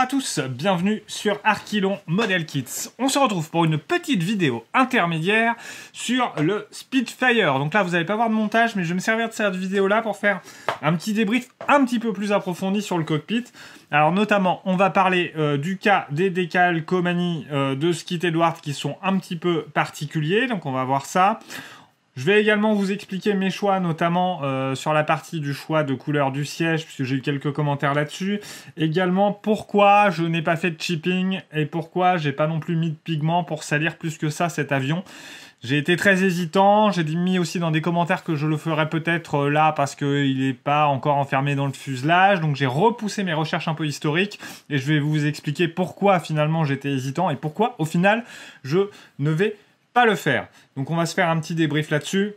à tous, bienvenue sur Archilon Model Kits. On se retrouve pour une petite vidéo intermédiaire sur le Spitfire, Donc là, vous n'allez pas voir de montage, mais je vais me servir de cette vidéo-là pour faire un petit débrief un petit peu plus approfondi sur le cockpit. Alors notamment, on va parler euh, du cas des décalcomanies euh, de Skit Edward qui sont un petit peu particuliers, donc on va voir ça. Je vais également vous expliquer mes choix, notamment euh, sur la partie du choix de couleur du siège, puisque j'ai eu quelques commentaires là-dessus. Également pourquoi je n'ai pas fait de chipping et pourquoi j'ai pas non plus mis de pigment pour salir plus que ça cet avion. J'ai été très hésitant, j'ai mis aussi dans des commentaires que je le ferai peut-être euh, là parce qu'il n'est pas encore enfermé dans le fuselage, donc j'ai repoussé mes recherches un peu historiques et je vais vous expliquer pourquoi finalement j'étais hésitant et pourquoi au final je ne vais pas pas le faire. Donc on va se faire un petit débrief là-dessus.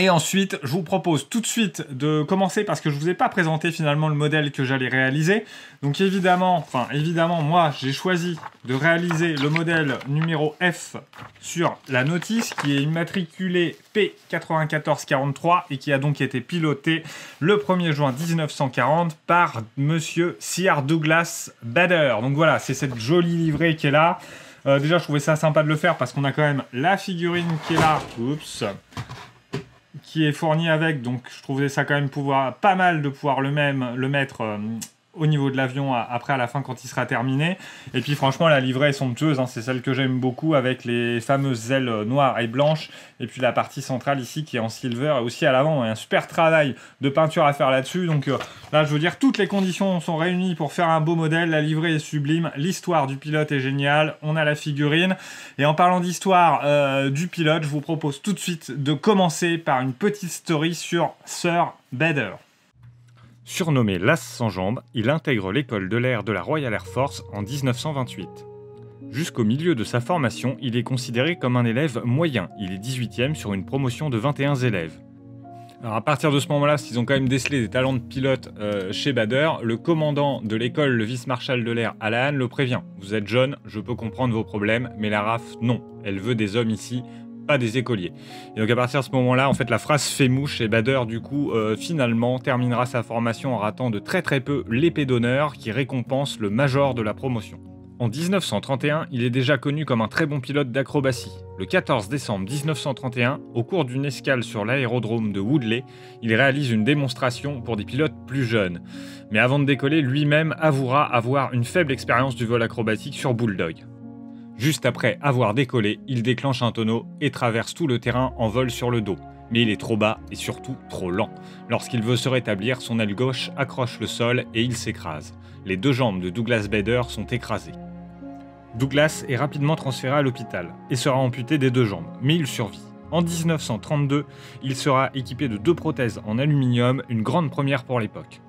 Et ensuite, je vous propose tout de suite de commencer parce que je ne vous ai pas présenté finalement le modèle que j'allais réaliser. Donc évidemment, enfin évidemment, moi j'ai choisi de réaliser le modèle numéro F sur la notice qui est immatriculée P9443 et qui a donc été piloté le 1er juin 1940 par monsieur C.R. Douglas Bader. Donc voilà, c'est cette jolie livrée qui est là. Euh, déjà, je trouvais ça sympa de le faire parce qu'on a quand même la figurine qui est là. qui est fournie avec, donc je trouvais ça quand même pouvoir, pas mal de pouvoir le, même, le mettre euh, au niveau de l'avion après à la fin quand il sera terminé. Et puis franchement la livrée est somptueuse, hein. c'est celle que j'aime beaucoup avec les fameuses ailes euh, noires et blanches et puis la partie centrale ici qui est en silver et aussi à l'avant. Il a un super travail de peinture à faire là-dessus. Donc euh, là je veux dire toutes les conditions sont réunies pour faire un beau modèle, la livrée est sublime, l'histoire du pilote est géniale, on a la figurine. Et en parlant d'histoire euh, du pilote, je vous propose tout de suite de commencer par une petite story sur Sir Bader. Surnommé l'As sans jambes, il intègre l'école de l'air de la Royal Air Force en 1928. Jusqu'au milieu de sa formation, il est considéré comme un élève moyen. Il est 18e sur une promotion de 21 élèves. Alors à partir de ce moment-là, s'ils ont quand même décelé des talents de pilote euh, chez Bader, le commandant de l'école, le vice-marshal de l'air, Alan, le prévient. Vous êtes jeune, je peux comprendre vos problèmes, mais la RAF, non. Elle veut des hommes ici, pas des écoliers. Et donc à partir de ce moment-là, en fait, la phrase fait mouche et Bader, du coup, euh, finalement, terminera sa formation en ratant de très très peu l'épée d'honneur qui récompense le major de la promotion. En 1931, il est déjà connu comme un très bon pilote d'acrobatie. Le 14 décembre 1931, au cours d'une escale sur l'aérodrome de Woodley, il réalise une démonstration pour des pilotes plus jeunes. Mais avant de décoller, lui-même avouera avoir une faible expérience du vol acrobatique sur Bulldog. Juste après avoir décollé, il déclenche un tonneau et traverse tout le terrain en vol sur le dos. Mais il est trop bas et surtout trop lent. Lorsqu'il veut se rétablir, son aile gauche accroche le sol et il s'écrase. Les deux jambes de Douglas Bader sont écrasées. Douglas est rapidement transféré à l'hôpital et sera amputé des deux jambes, mais il survit. En 1932, il sera équipé de deux prothèses en aluminium, une grande première pour l'époque.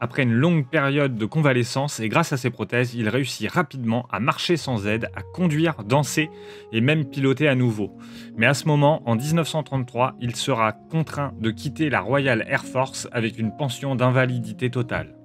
Après une longue période de convalescence et grâce à ses prothèses, il réussit rapidement à marcher sans aide, à conduire, danser et même piloter à nouveau. Mais à ce moment, en 1933, il sera contraint de quitter la Royal Air Force avec une pension d'invalidité totale.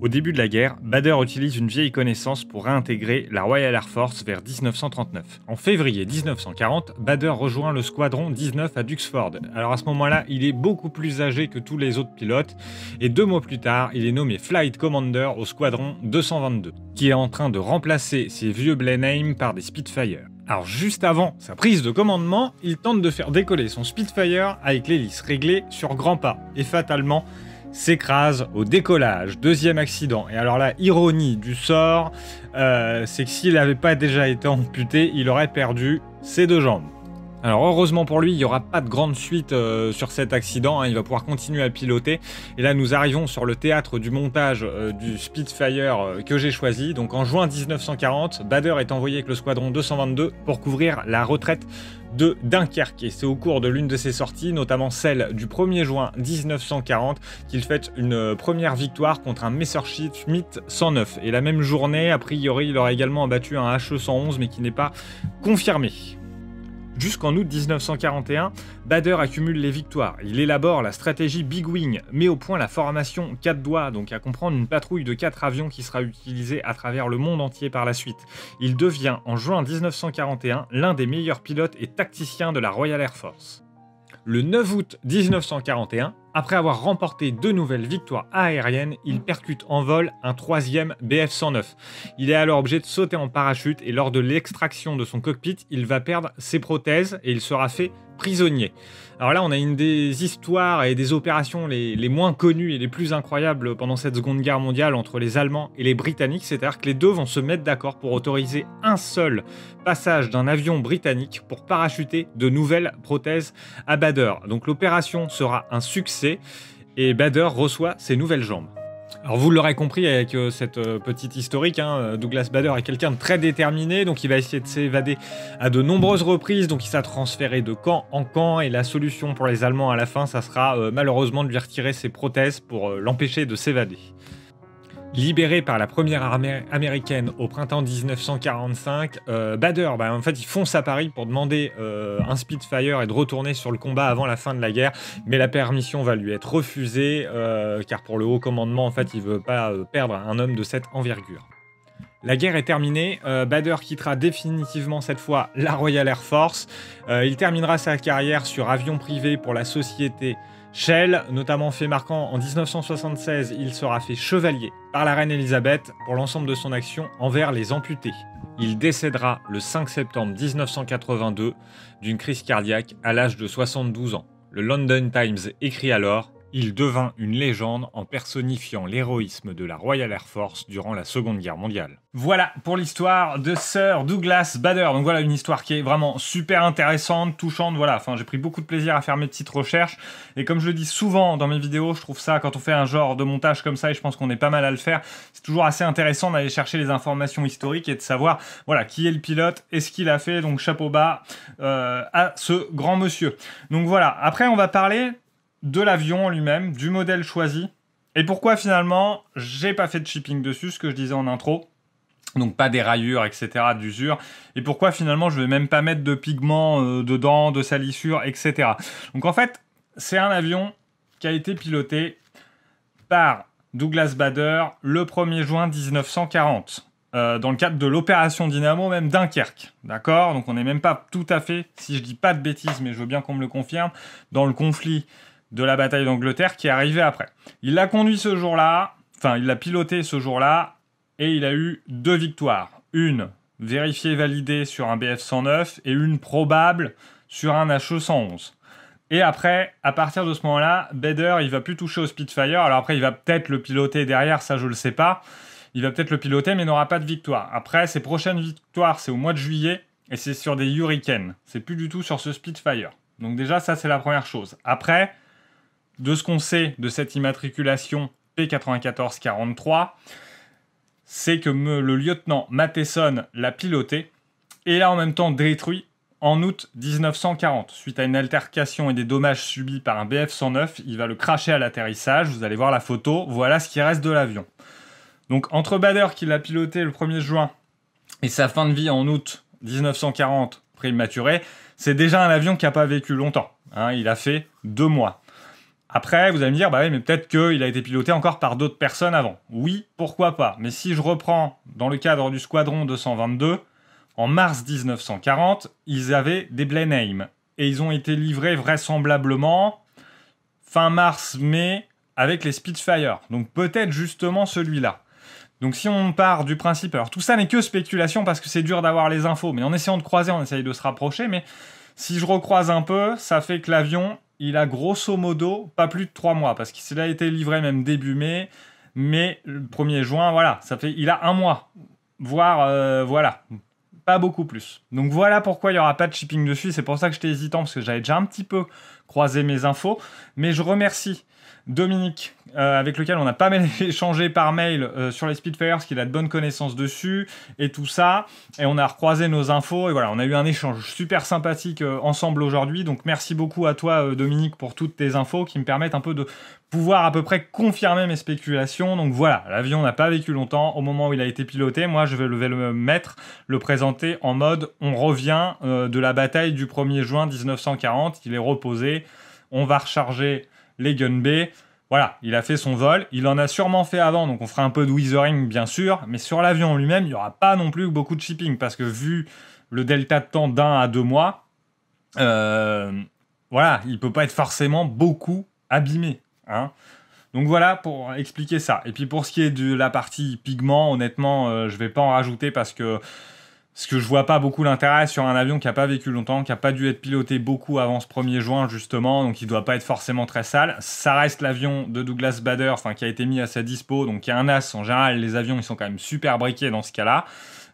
Au début de la guerre, Bader utilise une vieille connaissance pour réintégrer la Royal Air Force vers 1939. En février 1940, Bader rejoint le squadron 19 à Duxford. Alors à ce moment-là, il est beaucoup plus âgé que tous les autres pilotes, et deux mois plus tard, il est nommé Flight Commander au squadron 222, qui est en train de remplacer ses vieux Blenheim par des Spitfire. Alors juste avant sa prise de commandement, il tente de faire décoller son Spitfire avec l'hélice réglée sur grand pas, et fatalement, s'écrase au décollage. Deuxième accident. Et alors la ironie du sort, euh, c'est que s'il n'avait pas déjà été amputé, il aurait perdu ses deux jambes. Alors heureusement pour lui, il n'y aura pas de grande suite euh, sur cet accident, hein. il va pouvoir continuer à piloter. Et là nous arrivons sur le théâtre du montage euh, du Spitfire que j'ai choisi. Donc en juin 1940, Bader est envoyé avec le squadron 222 pour couvrir la retraite de Dunkerque. Et c'est au cours de l'une de ses sorties, notamment celle du 1er juin 1940, qu'il fête une première victoire contre un Messerschmitt 109. Et la même journée, a priori, il aurait également abattu un HE 111, mais qui n'est pas confirmé. Jusqu'en août 1941, Bader accumule les victoires. Il élabore la stratégie Big Wing, met au point la formation 4 doigts, donc à comprendre une patrouille de 4 avions qui sera utilisée à travers le monde entier par la suite. Il devient en juin 1941 l'un des meilleurs pilotes et tacticiens de la Royal Air Force. Le 9 août 1941, après avoir remporté deux nouvelles victoires aériennes, il percute en vol un troisième BF-109. Il est alors obligé de sauter en parachute et lors de l'extraction de son cockpit, il va perdre ses prothèses et il sera fait prisonnier. Alors là, on a une des histoires et des opérations les, moins connues et les plus incroyables pendant cette Seconde Guerre mondiale entre les Allemands et les Britanniques, c'est-à-dire que les deux vont se mettre d'accord pour autoriser un seul passage d'un avion britannique pour parachuter de nouvelles prothèses à Bader. Donc l'opération sera un succès et Bader reçoit ses nouvelles jambes. Alors vous l'aurez compris avec euh, cette euh, petite historique, hein, euh, Douglas Bader est quelqu'un de très déterminé, donc il va essayer de s'évader à de nombreuses reprises, donc il s'est transféré de camp en camp, et la solution pour les Allemands à la fin, ça sera malheureusement de lui retirer ses prothèses pour l'empêcher de s'évader. Libéré par la première armée américaine au printemps 1945, euh, Bader, bah, en fait, il fonce à Paris pour demander euh, un Spitfire et de retourner sur le combat avant la fin de la guerre, mais la permission va lui être refusée, euh, car pour le haut commandement, en fait, il veut pas perdre un homme de cette envergure. La guerre est terminée, Bader quittera définitivement cette fois la Royal Air Force. il terminera sa carrière sur avion privé pour la société Shell, notamment fait marquant en 1976, il sera fait chevalier par la reine Elisabeth pour l'ensemble de son action envers les amputés. Il décédera le 5 septembre 1982 d'une crise cardiaque à l'âge de 72 ans. Le London Times écrit alors il devint une légende en personnifiant l'héroïsme de la Royal Air Force durant la Seconde Guerre mondiale. Voilà pour l'histoire de Sir Douglas Bader. Donc voilà une histoire qui est vraiment super intéressante, touchante. Voilà, enfin j'ai pris beaucoup de plaisir à faire mes petites recherches. Et comme je le dis souvent dans mes vidéos, je trouve ça quand on fait un genre de montage comme ça, et je pense qu'on est pas mal à le faire, c'est toujours assez intéressant d'aller chercher les informations historiques et de savoir voilà qui est le pilote et ce qu'il a fait. Donc chapeau bas euh, à ce grand monsieur. Donc voilà. Après on va parler de l'avion lui-même, du modèle choisi, et pourquoi finalement j'ai pas fait de shipping dessus, ce que je disais en intro. Donc pas des rayures, etc., d'usure. Et pourquoi finalement je vais même pas mettre de pigments euh, dedans, de salissure, etc. Donc en fait, c'est un avion qui a été piloté par Douglas Bader le 1er juin 1940. Euh, dans le cadre de l'opération Dynamo, même Dunkerque. D'accord Donc on n'est même pas tout à fait, si je dis pas de bêtises, mais je veux bien qu'on me le confirme, dans le conflit de la bataille d'Angleterre qui est arrivée après. Il l'a conduit ce jour-là, enfin il l'a piloté ce jour-là, et il a eu deux victoires. Une vérifiée validée sur un BF-109 et une probable sur un HE-111. Et après, à partir de ce moment-là, Bader, il va plus toucher au Spitfire. Alors après, il va peut-être le piloter derrière, ça je le sais pas. Il va peut-être le piloter, mais n'aura pas de victoire. Après, ses prochaines victoires, c'est au mois de juillet, et c'est sur des Hurricanes. C'est plus du tout sur ce Spitfire. Donc déjà, ça c'est la première chose. Après, de ce qu'on sait de cette immatriculation p 43 c'est que le lieutenant Matheson l'a piloté et l'a en même temps détruit en août 1940. Suite à une altercation et des dommages subis par un BF-109, il va le cracher à l'atterrissage. Vous allez voir la photo, voilà ce qui reste de l'avion. Donc entre Bader qui l'a piloté le 1er juin et sa fin de vie en août 1940 prématurée, c'est déjà un avion qui n'a pas vécu longtemps. Hein. il a fait deux mois. Après, vous allez me dire, bah oui, mais peut-être qu'il a été piloté encore par d'autres personnes avant. Oui, pourquoi pas. Mais si je reprends dans le cadre du squadron 222, en mars 1940, ils avaient des Blenheim. Et ils ont été livrés vraisemblablement fin mars, mai, avec les Spitfire. Donc peut-être justement celui-là. Donc si on part du principe, alors tout ça n'est que spéculation parce que c'est dur d'avoir les infos, mais en essayant de croiser, on essaye de se rapprocher, mais si je recroise un peu, ça fait que l'avion il a grosso modo pas plus de trois mois, parce qu'il a été livré même début mai, mais le 1er juin, voilà, ça fait, il a un mois, voire, euh, voilà, pas beaucoup plus. Donc voilà pourquoi il n'y aura pas de shipping dessus, c'est pour ça que j'étais hésitant, parce que j'avais déjà un petit peu croisé mes infos, mais je remercie Dominique, euh, avec lequel on n'a pas mal échangé par mail euh, sur les Speedfires, qu'il a de bonnes connaissances dessus et tout ça. Et on a recroisé nos infos et voilà, on a eu un échange super sympathique euh, ensemble aujourd'hui. Donc merci beaucoup à toi, Dominique, pour toutes tes infos qui me permettent un peu de pouvoir à peu près confirmer mes spéculations. Donc voilà, l'avion n'a pas vécu longtemps. Au moment où il a été piloté, moi je vais vais le mettre, le présenter en mode on revient de la bataille du 1er juin 1940. Il est reposé, on va recharger les Gun B, Voilà, il a fait son vol, il en a sûrement fait avant, donc on fera un peu de withering bien sûr, mais sur l'avion lui-même, il n'y aura pas non plus beaucoup de shipping, parce que vu le delta de temps d'un à deux mois, euh, voilà, il ne peut pas être forcément beaucoup abîmé. Hein. Donc voilà pour expliquer ça. Et puis pour ce qui est de la partie pigment, honnêtement, euh, je ne vais pas en rajouter parce que ce que je vois pas beaucoup l'intérêt sur un avion qui a pas vécu longtemps, qui a pas dû être piloté beaucoup avant ce 1er juin justement, donc il doit pas être forcément très sale. Ça reste l'avion de Douglas Bader, enfin qui a été mis à sa dispo, donc qui a un as. En général, les avions ils sont quand même super briqués dans ce cas-là.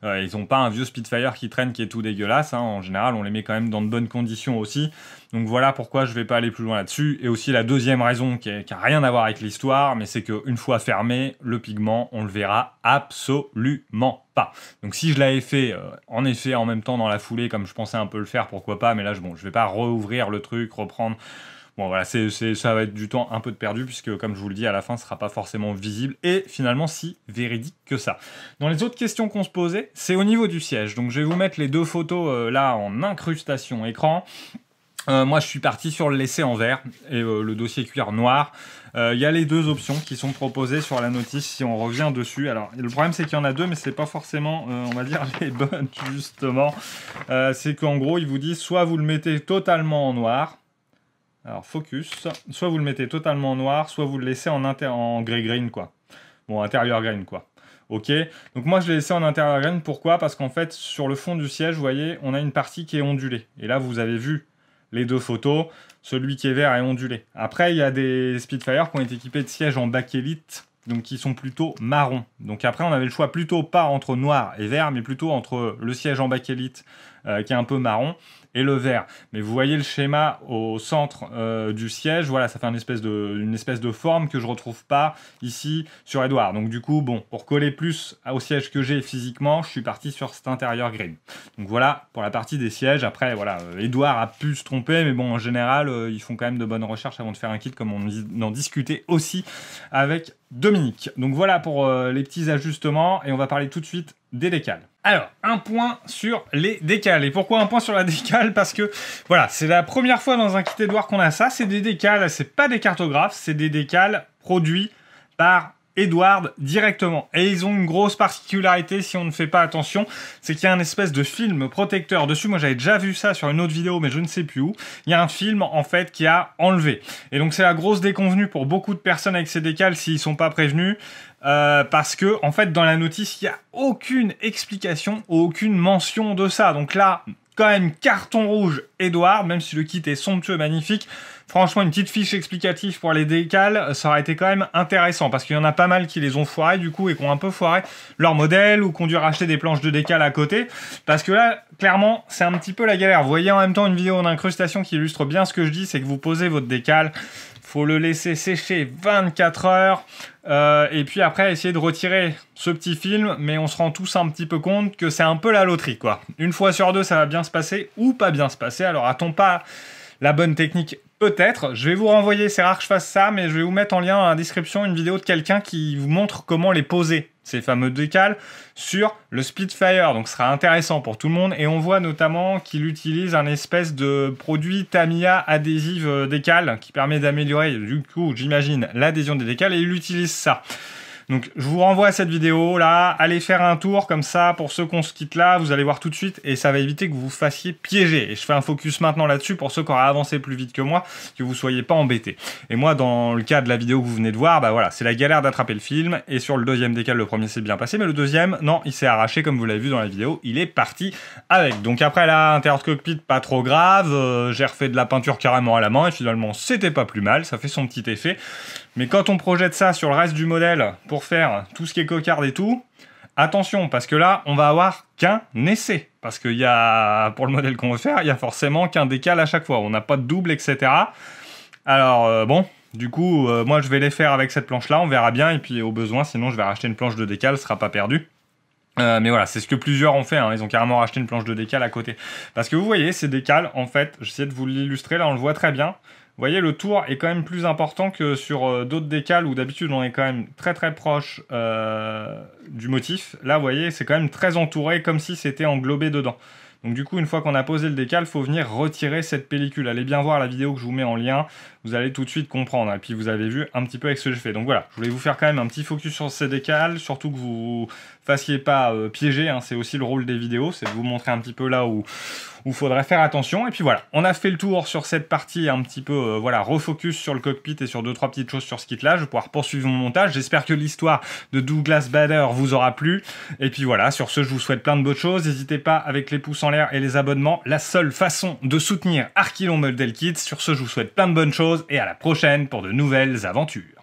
Euh, ils ont pas un vieux Spitfire qui traîne qui est tout dégueulasse. Hein. En général, on les met quand même dans de bonnes conditions aussi. Donc voilà pourquoi je ne vais pas aller plus loin là-dessus. Et aussi la deuxième raison qui n'a rien à voir avec l'histoire, mais c'est qu'une fois fermé, le pigment, on le verra absolument pas. Donc si je l'avais fait, euh, en effet, en même temps dans la foulée, comme je pensais un peu le faire, pourquoi pas, mais là, je, bon, je ne vais pas rouvrir le truc, reprendre... Bon voilà, ça va être du temps un peu perdu, puisque comme je vous le dis, à la fin, ce sera pas forcément visible, et finalement si véridique que ça. Dans les autres questions qu'on se posait, c'est au niveau du siège. Donc je vais vous mettre les deux photos euh, là en incrustation écran. Euh, moi, je suis parti sur le laisser en vert et euh, le dossier cuir noir. Euh, il y a les deux options qui sont proposées sur la notice si on revient dessus. Alors, le problème, c'est qu'il y en a deux, mais c'est pas forcément, on va dire, les bonnes, justement. c'est qu'en gros, ils vous disent soit vous le mettez totalement en noir. Alors, focus. Soit vous le mettez totalement en noir, soit vous le laissez en, en gris green quoi. Bon, intérieur green, quoi. Ok Donc moi je l'ai laissé en intérieur green. Pourquoi Parce qu'en fait sur le fond du siège, vous voyez, on a une partie qui est ondulée. Et là vous avez vu les deux photos, celui qui est vert est ondulé. Après, il y a des Spitfire qui ont été équipés de sièges en bakélite, donc qui sont plutôt marron. Donc après, on avait le choix plutôt pas entre noir et vert, mais plutôt entre le siège en bakélite euh, qui est un peu marron et le vert. Mais vous voyez le schéma au centre euh, du siège, voilà, ça fait une espèce, de, une espèce de forme que je retrouve pas ici sur Edouard. Donc du coup, bon, pour coller plus au siège que j'ai physiquement, je suis parti sur cet intérieur green. Donc voilà pour la partie des sièges. Après, voilà, Edouard euh, a pu se tromper, mais bon, en général, euh, ils font quand même de bonnes recherches avant de faire un kit, comme on en discutait aussi avec Dominique. Donc voilà pour les petits ajustements, et on va parler tout de suite des décales. Alors, un point sur les décales. Et pourquoi un point sur la décale Parce que, voilà, c'est la première fois dans un kit édouard qu'on a ça. C'est des décales, c'est pas des cartographes, c'est des décales produits par Edward directement. Et ils ont une grosse particularité si on ne fait pas attention, c'est qu'il y a un espèce de film protecteur dessus. Moi j'avais déjà vu ça sur une autre vidéo, mais je ne sais plus où. Il y a un film en fait qui a enlevé. Et donc c'est la grosse déconvenue pour beaucoup de personnes avec ces décales s'ils sont pas prévenus. Euh, parce que en fait dans la notice il n'y a aucune explication, aucune mention de ça. Donc là, quand même carton rouge Edward, même si le kit est somptueux, magnifique franchement, une petite fiche explicative pour les décales, ça aurait été quand même intéressant parce qu'il y en a pas mal qui les ont foirés du coup et qui ont un peu foiré leur modèle ou qui ont dû racheter des planches de décal à côté. Parce que là, clairement, c'est un petit peu la galère. Vous voyez en même temps une vidéo en incrustation qui illustre bien ce que je dis, c'est que vous posez votre décal faut le laisser sécher 24 heures. Euh, et puis après, essayer de retirer ce petit film, mais on se rend tous un petit peu compte que c'est un peu la loterie, quoi. Une fois sur deux, ça va bien se passer ou pas bien se passer. Alors, a-t-on pas la bonne technique Peut-être. Je vais vous renvoyer, c'est rare que je fasse ça, mais je vais vous mettre en lien en la description une vidéo de quelqu'un qui vous montre comment les poser, ces fameux décals, sur le Spitfire. Donc ce sera intéressant pour tout le monde. Et on voit notamment qu'il utilise un espèce de produit Tamiya adhésive euh, décal qui permet d'améliorer, du coup, j'imagine, l'adhésion des décals et il utilise ça. Donc je vous renvoie à cette vidéo là, allez faire un tour comme ça pour ceux qu'on se quitte là, vous allez voir tout de suite et ça va éviter que vous vous fassiez piéger. Et je fais un focus maintenant là-dessus pour ceux qui auraient avancé plus vite que moi, que vous soyez pas embêtés. Et moi dans le cas de la vidéo que vous venez de voir, bah voilà, c'est la galère d'attraper le film et sur le deuxième décal le premier s'est bien passé, mais le deuxième, non, il s'est arraché comme vous l'avez vu dans la vidéo, il est parti avec. Donc après là, intérieur cockpit pas trop grave, euh, j'ai refait de la peinture carrément à la main et finalement c'était pas plus mal, ça fait son petit effet. Mais quand on projette ça sur le reste du modèle faire tout ce qui est cocarde et tout, attention, parce que là, on va avoir qu'un essai. Parce qu'il y a, pour le modèle qu'on veut faire, il y a forcément qu'un décal à chaque fois. On n'a pas de double, etc. Alors, euh, bon, du coup, euh, moi, je vais les faire avec cette planche-là. On verra bien. Et puis, au besoin, sinon, je vais racheter une planche de décal. sera pas perdu. Euh, mais voilà, c'est ce que plusieurs ont fait. Hein. Ils ont carrément racheté une planche de décal à côté. Parce que vous voyez, ces décales, en fait, j'essaie de vous l'illustrer. Là, on le voit très bien. Vous voyez, le tour est quand même plus important que sur euh, d'autres décals où d'habitude on est quand même très très proche euh, du motif. Là, vous voyez, c'est quand même très entouré comme si c'était englobé dedans. Donc du coup, une fois qu'on a posé le décal, il faut venir retirer cette pellicule. Allez bien voir la vidéo que je vous mets en lien, vous allez tout de suite comprendre. Et puis vous avez vu un petit peu avec ce que j'ai fait. Donc voilà, je voulais vous faire quand même un petit focus sur ces décales, surtout que vous fassiez pas euh, piéger. Hein, c'est aussi le rôle des vidéos, c'est de vous montrer un petit peu là où où faudrait faire attention. Et puis voilà, on a fait le tour sur cette partie un petit peu, euh, voilà, refocus sur le cockpit et sur deux trois petites choses sur ce kit-là. Je vais pouvoir poursuivre mon montage. J'espère que l'histoire de Douglas Bader vous aura plu. Et puis voilà, sur ce, je vous souhaite plein de bonnes choses. N'hésitez pas avec les pouces en l'air et les abonnements, la seule façon de soutenir Arkilon Model Kit. Sur ce, je vous souhaite plein de bonnes choses et à la prochaine pour de nouvelles aventures.